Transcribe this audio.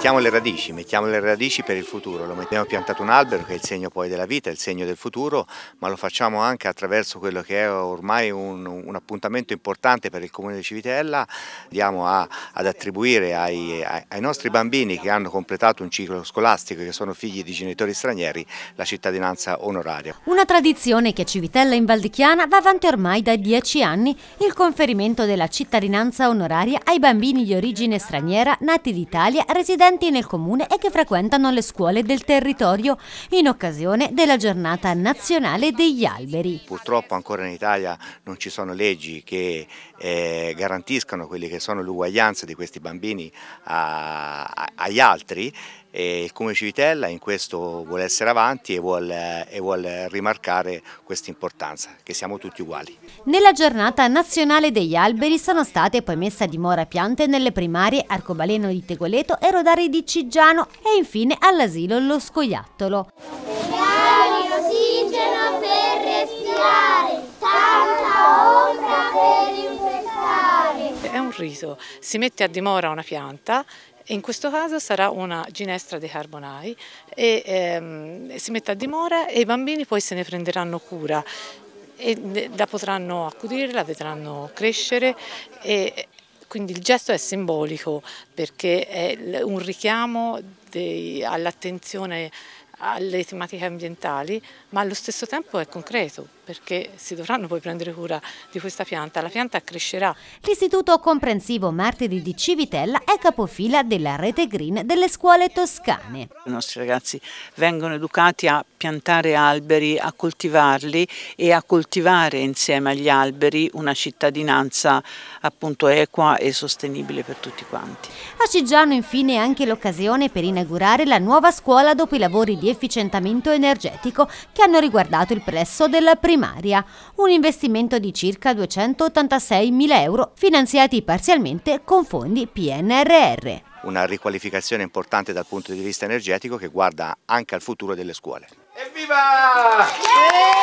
Mettiamo le radici, mettiamo le radici per il futuro, lo abbiamo piantato un albero che è il segno poi della vita, il segno del futuro, ma lo facciamo anche attraverso quello che è ormai un, un appuntamento importante per il Comune di Civitella, andiamo a, ad attribuire ai, ai, nostri bambini che hanno completato un ciclo scolastico che sono figli di genitori stranieri la cittadinanza onoraria. Una tradizione che a Civitella in Valdichiana va avanti ormai da dieci anni, il conferimento della cittadinanza onoraria ai bambini di origine straniera nati d'Italia residenti residenti nel comune e che frequentano le scuole del territorio in occasione della giornata nazionale degli alberi. Purtroppo ancora in Italia non ci sono leggi che eh, garantiscano quelle che sono l'uguaglianza di questi bambini a, a, agli altri e il Comune Civitella in questo vuole essere avanti e vuole, e vuole rimarcare questa importanza, che siamo tutti uguali. Nella giornata nazionale degli alberi sono state poi messe a dimora piante nelle primarie Arcobaleno di Tegoleto e Rodari di Cigiano e infine all'asilo Lo Scoiattolo. L'ossigeno per respirare, tanta ombra per infestare. È un riso, si mette a dimora una pianta in questo caso sarà una ginestra dei carbonai e ehm, si mette a dimora e i bambini poi se ne prenderanno cura e la potranno accudire, la vedranno crescere e quindi il gesto è simbolico perché è un richiamo all'attenzione alle tematiche ambientali, ma allo stesso tempo è concreto perché si dovranno poi prendere cura di questa pianta, la pianta crescerà. L'Istituto Comprensivo Martiri di Civitella è capofila della rete green delle scuole toscane. I nostri ragazzi vengono educati a piantare alberi, a coltivarli e a coltivare insieme agli alberi una cittadinanza appunto equa e sostenibile per tutti quanti. A Ciggiano infine anche l'occasione per inaugurare la nuova scuola dopo i lavori di efficientamento energetico che hanno riguardato il plesso della primaria, un investimento di circa 286.000 euro finanziati parzialmente con fondi PNRR una riqualificazione importante dal punto di vista energetico che guarda anche al futuro delle scuole. Evviva! Yeah!